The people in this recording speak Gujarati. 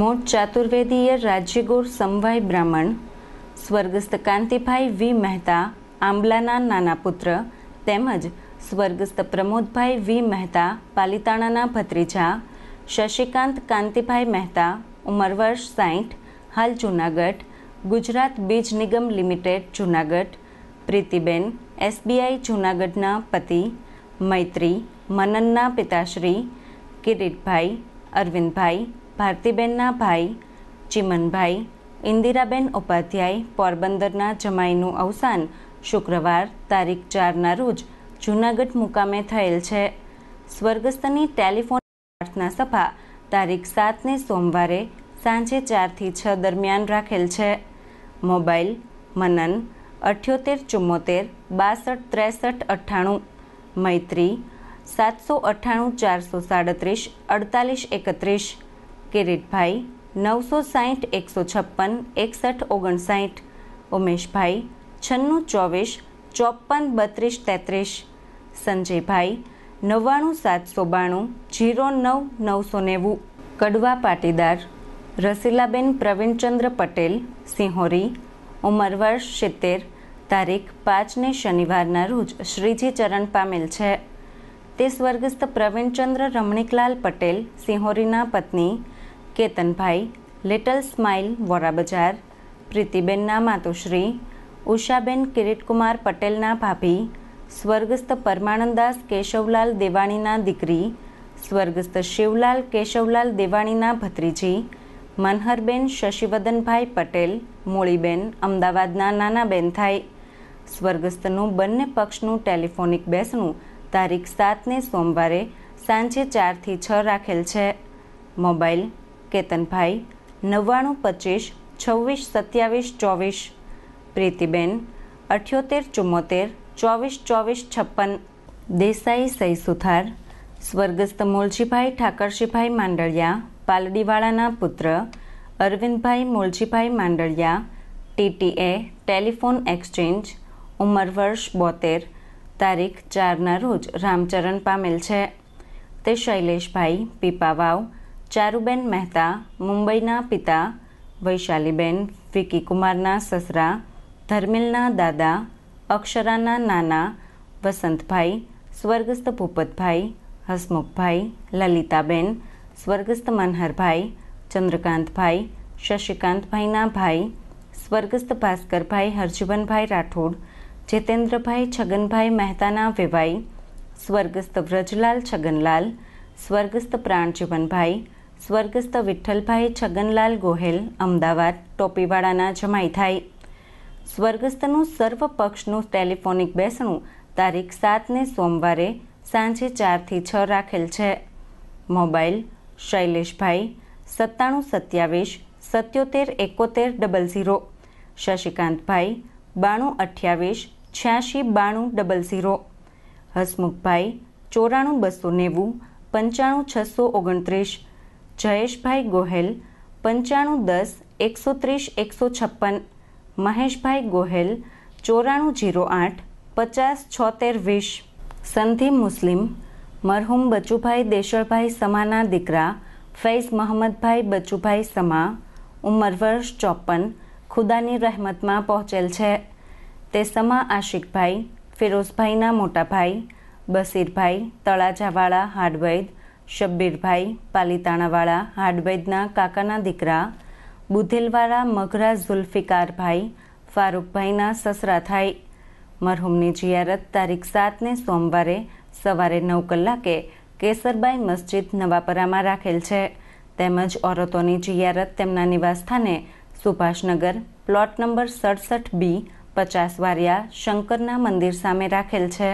મોટ ચાતુર્વેદીય રાજ્યગોર સમવાય બ્રાહ્મણ સ્વર્ગસ્થ કાંતિભાઈ વી મહેતા આંબલાના નાના પુત્ર તેમજ સ્વર્ગસ્થ પ્રમોદભાઈ વી મહેતા પાલિતાણાના ભત્રીજા શશિકાંત કાંતિભાઈ મહેતા ઉંમર વર્ષ સાઠ હાલ જૂનાગઢ ગુજરાત બીજ નિગમ લિમિટેડ જૂનાગઢ પ્રીતિબેન એસબીઆઈ જૂનાગઢના પતિ મૈત્રી મનનના પિતાશ્રી કિરીટભાઈ અરવિંદભાઈ ભારતીબેનના ભાઈ ચિમનભાઈ ઇન્દિરાબેન ઉપાધ્યાય પોરબંદરના જમાઈનું અવસાન શુક્રવાર તારીખ ચારના રોજ જૂનાગઢ મુકામે થયેલ છે સ્વર્ગસ્થની ટેલિફોન પ્રાર્થના સભા તારીખ સાતને સોમવારે સાંજે ચારથી છ દરમિયાન રાખેલ છે મોબાઈલ મનન અઠ્યોતેર ચુમ્મોતેર બાસઠ ત્રેસઠ અઠ્ઠાણું મૈત્રી સાતસો અઠ્ઠાણું ચારસો સાડત્રીસ અડતાલીસ એકત્રીસ કિરીટભાઈ નવસો સાહીઠ એકસો છપ્પન એકસઠ ઓગણસાઠ ઉમેશભાઈ છન્નું ચોવીસ ચોપન બત્રીસ તેત્રીસ સંજયભાઈ નવ્વાણું સાતસો બાણું જીરો નવ નવસો નેવું કડવા પાટીદાર રસીલાબેન પ્રવીણચંદ્ર પટેલ સિંહોરી ઉંમર વર્ષ સિત્તેર તારીખ પાંચને શનિવારના રોજ શ્રીજી ચરણ પામેલ છે તે સ્વર્ગસ્થ પ્રવીણચંદ્ર રમણીકલાલ પટેલ સિંહોરીના પત્ની કેતનભાઈ લિટલ સ્માઇલ વોરા બજાર પ્રીતિબેનના માતુશ્રી ઉષાબેન કિરીટકુમાર પટેલના ભાભી સ્વર્ગસ્થ પરમાનંદાસ કેશવલાલ દેવાણીના દીકરી સ્વર્ગસ્થ શિવલાલ કેશવલાલ દેવાણીના ભત્રીજી મનહરબેન શશિવદનભાઈ પટેલ મૂળીબેન અમદાવાદના નાના બેન થાય સ્વર્ગસ્થનું બંને પક્ષનું ટેલિફોનિક બેસણું તારીખ સાતને સોમવારે સાંજે ચારથી છ રાખેલ છે મોબાઈલ કેતનભાઈ નવ્વાણું પચીસ છવ્વીસ સત્યાવીસ ચોવીસ પ્રીતિબેન અઠ્યોતેર ચુમ્મોતેર ચોવીસ ચોવીસ છપ્પન દેસાઈ સહી સુથાર સ્વર્ગસ્થ મોલજીભાઈ ઠાકરશીભાઈ માંડળિયા પાલડીવાળાના પુત્ર Arvindbhai Moljibhai Mandaliya TTA telephone exchange ઉંમર વર્ષ બોતેર તારીખ ચારના રોજ રામચરણ પામેલ છે તે શૈલેષભાઈ પીપાવાવ ચારુબેન મહેતા મુંબઈના પિતા વૈશાલીબેન ફિકી કુમારના સસરા ધર્મિલના દાદા અક્ષરાના નાના વસંતભાઈ સ્વર્ગસ્થ ભૂપતભાઈ હસમુખભાઈ લલિતાબેન સ્વર્ગસ્થ મનહરભાઈ ચંદ્રકાંતભાઈ શશિકાંતભાઈના ભાઈ સ્વર્ગસ્થ ભાસ્કરભાઈ હરજીવનભાઈ રાઠોડ જીતેન્દ્રભાઈ છગનભાઈ મહેતાના વેવાઈ સ્વર્ગસ્થ વ્રજલાલ છગનલાલ સ્વર્ગસ્થ પ્રાણજીવનભાઈ સ્વર્ગસ્થ વિઠ્ઠલભાઈ છગનલાલ ગોહેલ અમદાવાદ ટોપીવાળાના જમાઈ થાય સ્વર્ગસ્થનું સર્વપક્ષનું ટેલિફોનિક બેસણું તારીખ સાતને સોમવારે સાંજે ચારથી છ રાખેલ છે મોબાઈલ શૈલેષભાઈ સત્તાણું સત્યાવીસ સત્યોતેર એકોતેર ડબલ ઝીરો શશિકાંતભાઈ બાણું અઠ્યાવીસ છ્યાસી બાણું ડબલ ઝીરો હસમુખભાઈ ચોરાણું બસો નેવું પંચાણું છસો ઓગણત્રીસ જયેશભાઈ ગોહેલ પંચાણું દસ એકસો ત્રીસ એકસો છપ્પન મહેશભાઈ ગોહેલ ચોરાણું જીરો આઠ પચાસ છોતેર વીસ સંધિ મુસ્લિમ મરહુમ બચુભાઈ દેશળભાઈ સમાના દીકરા ફૈઝ મહમ્મદભાઈ બચુભાઈ સમા ઉંમર વર્ષ ચોપન ખુદાની રહેમતમાં પહોંચેલ છે તે સમા આશિકભાઈ ફિરોઝભાઈના મોટાભાઈ બસીરભાઈ તળાજાવાળા હાડવૈદ શબ્બીરભાઈ પાલીતાણાવાળા હાડવૈદના કાકાના દીકરા બુધેલવાળા મઘરા ઝુલ્ફિકારભાઈ ફારૂકભાઈના સસરા થાય મરહુમની જિયારત તારીખ સાતને સોમવારે સવારે નવ કલાકે કેસરબાઈ મસ્જિદ નવાપરામાં રાખેલ છે તેમજ ઓરતોની જિયારત તેમના નિવાસસ્થાને સુભાષનગર પ્લોટ નંબર સડસઠ બી પચાસ વારિયા શંકરના મંદિર સામે રાખેલ છે